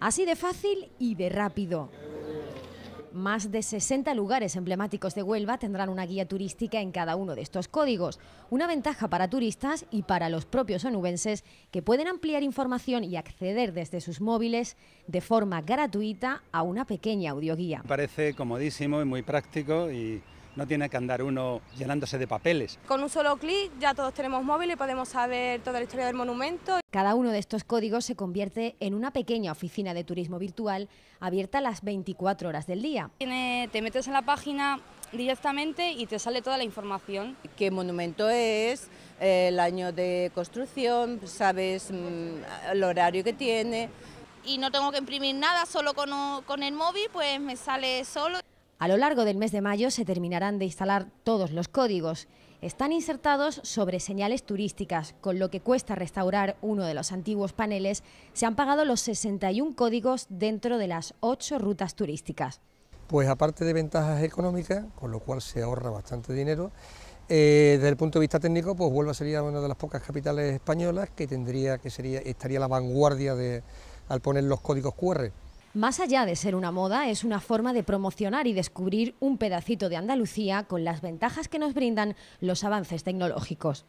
Así de fácil y de rápido. Más de 60 lugares emblemáticos de Huelva tendrán una guía turística en cada uno de estos códigos, una ventaja para turistas y para los propios onubenses que pueden ampliar información y acceder desde sus móviles de forma gratuita a una pequeña audioguía. Parece comodísimo y muy práctico y no tiene que andar uno llenándose de papeles. Con un solo clic ya todos tenemos móvil y podemos saber toda la historia del monumento. Cada uno de estos códigos se convierte en una pequeña oficina de turismo virtual abierta las 24 horas del día. Te metes en la página directamente y te sale toda la información. ¿Qué monumento es? el año de construcción, sabes mm, el horario que tiene. Y no tengo que imprimir nada, solo con, el móvil pues me sale solo. A lo largo del mes de mayo se terminarán de instalar todos los códigos. Están insertados sobre señales turísticas, con lo que cuesta restaurar uno de los antiguos paneles. Se han pagado los 61 códigos dentro de las 8 rutas turísticas. Pues aparte de ventajas económicas, con lo cual se ahorra bastante dinero, eh, desde el punto de vista técnico, pues a sería una de las pocas capitales españolas que tendría que sería estaría a la vanguardia de, al poner los códigos QR. Más allá de ser una moda, es una forma de promocionar y descubrir un pedacito de Andalucía con las ventajas que nos brindan los avances tecnológicos.